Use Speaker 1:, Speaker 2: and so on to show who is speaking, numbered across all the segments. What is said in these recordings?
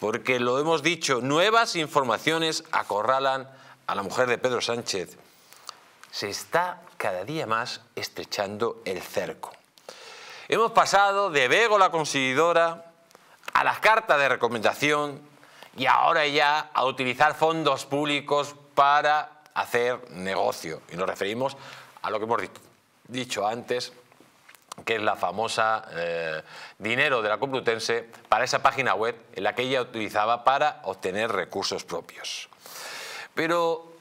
Speaker 1: porque lo hemos dicho, nuevas informaciones acorralan a la mujer de Pedro Sánchez. Se está cada día más estrechando el cerco. Hemos pasado de Bego la conseguidora a las cartas de recomendación y ahora ya a utilizar fondos públicos para hacer negocio. Y nos referimos a lo que hemos dicho antes que es la famosa eh, dinero de la Complutense, para esa página web en la que ella utilizaba para obtener recursos propios. Pero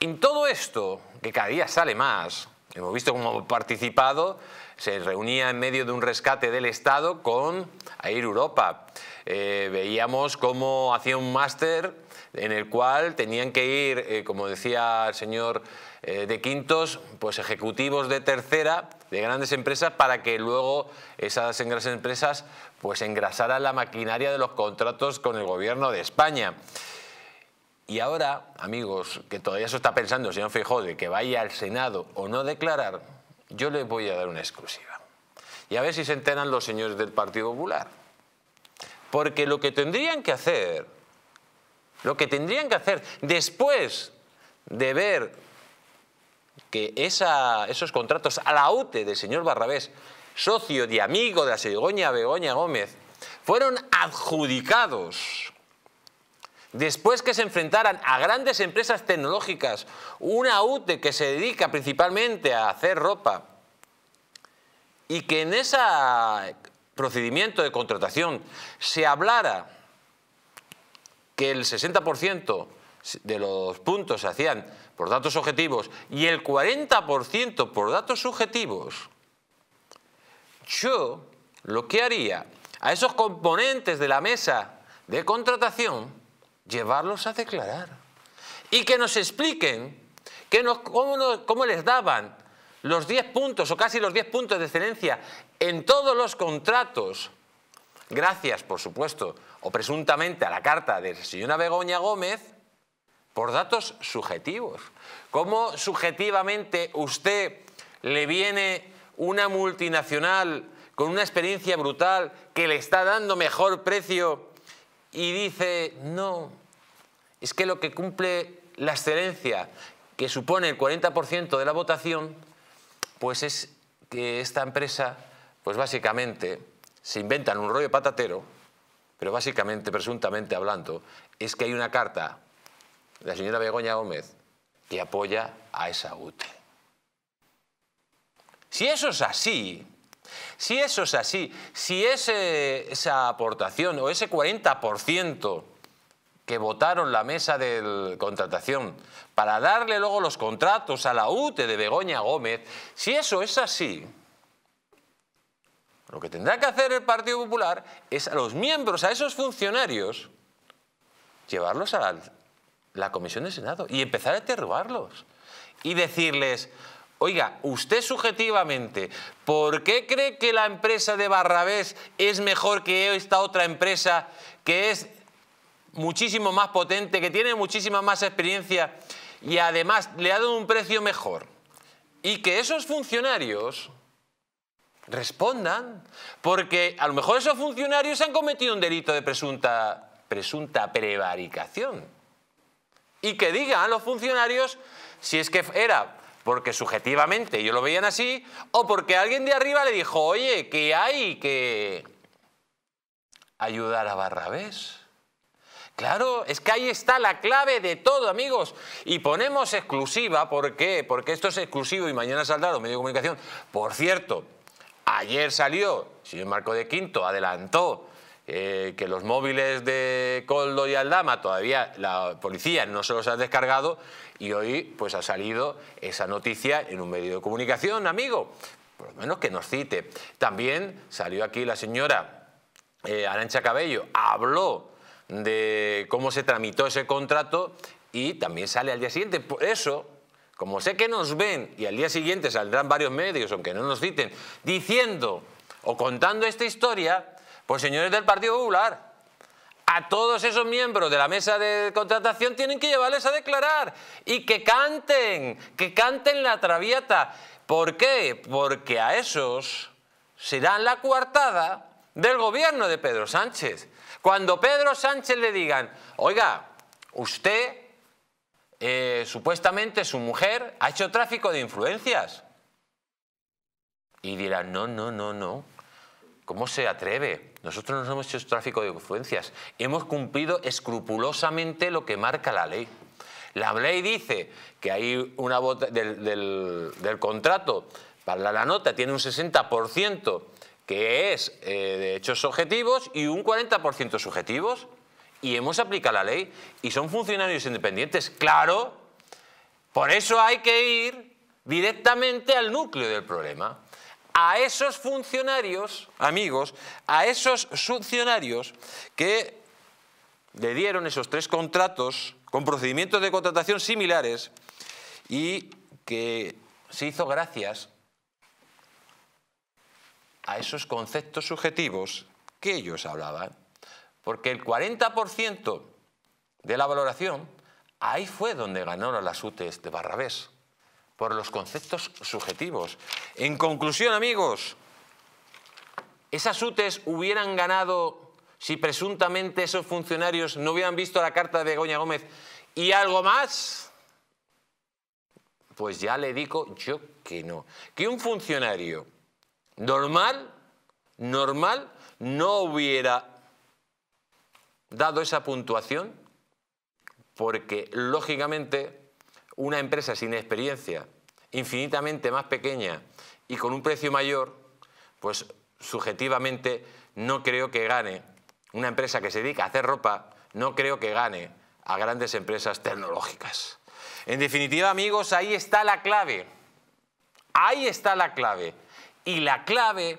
Speaker 1: en todo esto, que cada día sale más, hemos visto cómo participado, se reunía en medio de un rescate del Estado con Air Europa. Eh, veíamos cómo hacía un máster en el cual tenían que ir, eh, como decía el señor eh, de Quintos, pues ejecutivos de tercera de grandes empresas para que luego esas grandes empresas pues engrasaran la maquinaria de los contratos con el gobierno de España. Y ahora, amigos, que todavía se está pensando el señor Feijóo de que vaya al Senado o no declarar, yo les voy a dar una exclusiva. Y a ver si se enteran los señores del Partido Popular. Porque lo que tendrían que hacer, lo que tendrían que hacer después de ver que esa, esos contratos a la UTE del señor Barrabés, socio y amigo de la Sergioña Begoña Gómez, fueron adjudicados después que se enfrentaran a grandes empresas tecnológicas, una UTE que se dedica principalmente a hacer ropa, y que en esa procedimiento de contratación se hablara que el 60% de los puntos se hacían por datos objetivos y el 40% por datos subjetivos, yo lo que haría a esos componentes de la mesa de contratación, llevarlos a declarar. Y que nos expliquen cómo les daban los 10 puntos o casi los 10 puntos de excelencia en todos los contratos, gracias, por supuesto, o presuntamente a la carta de la señora Begoña Gómez, por datos subjetivos. ¿Cómo subjetivamente usted le viene una multinacional con una experiencia brutal que le está dando mejor precio y dice, no, es que lo que cumple la excelencia, que supone el 40% de la votación, pues es que esta empresa, pues básicamente, se inventan un rollo patatero, pero básicamente, presuntamente hablando, es que hay una carta de la señora Begoña Gómez que apoya a esa UTE. Si eso es así, si eso es así, si esa aportación o ese 40% que votaron la mesa de contratación para darle luego los contratos a la UTE de Begoña Gómez, si eso es así, lo que tendrá que hacer el Partido Popular es a los miembros, a esos funcionarios, llevarlos a la, Comisión de Senado y empezar a interrogarlos y decirles, Oiga, usted subjetivamente, ¿por qué cree que la empresa de Barrabés es mejor que esta otra empresa que es muchísimo más potente, que tiene muchísima más experiencia y además le ha dado un precio mejor. Y que esos funcionarios respondan, porque a lo mejor esos funcionarios han cometido un delito de presunta, presunta prevaricación. Y que digan los funcionarios si es que era porque subjetivamente ellos lo veían así o porque alguien de arriba le dijo, oye, que hay que ayudar a Barrabés. Claro, es que ahí está la clave de todo, amigos. Y ponemos exclusiva, ¿por qué? Porque esto es exclusivo y mañana saldrá los medio de comunicación. Por cierto, ayer salió, señor Marco de Quinto adelantó eh, que los móviles de Coldo y Aldama todavía la policía no se los ha descargado y hoy pues ha salido esa noticia en un medio de comunicación, amigo. Por lo menos que nos cite. También salió aquí la señora eh, Arancha Cabello, habló de cómo se tramitó ese contrato y también sale al día siguiente. Por eso, como sé que nos ven y al día siguiente saldrán varios medios, aunque no nos citen, diciendo o contando esta historia, pues señores del Partido Popular, a todos esos miembros de la mesa de contratación tienen que llevarles a declarar y que canten, que canten la traviata. ¿Por qué? Porque a esos serán la coartada del gobierno de Pedro Sánchez. Cuando Pedro Sánchez le digan, oiga, usted, eh, supuestamente su mujer, ha hecho tráfico de influencias. Y dirán, no, no, no, no. ¿Cómo se atreve? Nosotros no hemos hecho tráfico de influencias. Hemos cumplido escrupulosamente lo que marca la ley. La ley dice que hay una bota del, contrato, para la, la nota tiene un 60% que es eh, de hechos objetivos y un 40% subjetivos. Y hemos aplicado la ley y son funcionarios independientes, claro. Por eso hay que ir directamente al núcleo del problema. A esos funcionarios, amigos, a esos funcionarios que le dieron esos tres contratos con procedimientos de contratación similares y que se hizo gracias a esos conceptos subjetivos que ellos hablaban. Porque el 40% de la valoración, ahí fue donde ganaron las UTES de Barrabés, por los conceptos subjetivos. En conclusión, amigos, esas UTES hubieran ganado si presuntamente esos funcionarios no hubieran visto la carta de Goña Gómez y algo más. Pues ya le digo yo que no. Que un funcionario normal, normal, no hubiera dado esa puntuación porque, lógicamente, una empresa sin experiencia, infinitamente más pequeña y con un precio mayor, pues subjetivamente no creo que gane. Una empresa que se dedica a hacer ropa no creo que gane a grandes empresas tecnológicas. En definitiva, amigos, ahí está la clave. Ahí está la clave. Y la clave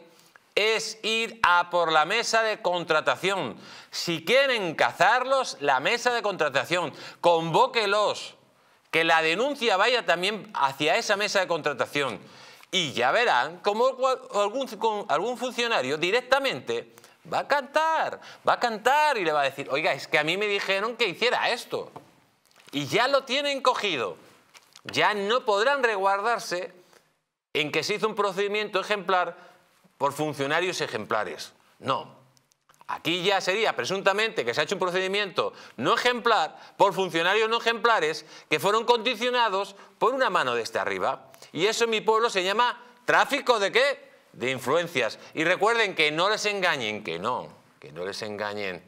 Speaker 1: es ir a por la mesa de contratación. Si quieren cazarlos, la mesa de contratación, convóquelos, que la denuncia vaya también hacia esa mesa de contratación. Y ya verán cómo algún, algún funcionario directamente va a cantar, va a cantar y le va a decir, oiga, es que a mí me dijeron que hiciera esto. Y ya lo tienen cogido. Ya no podrán reguardarse en que se hizo un procedimiento ejemplar por funcionarios ejemplares. No. Aquí ya sería presuntamente que se ha hecho un procedimiento no ejemplar por funcionarios no ejemplares que fueron condicionados por una mano de este arriba. Y eso en mi pueblo se llama tráfico de qué? De influencias. Y recuerden que no les engañen, que no, que no les engañen,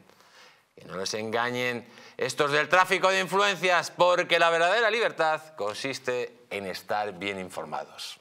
Speaker 1: que no les engañen estos del tráfico de influencias, porque la verdadera libertad consiste en estar bien informados.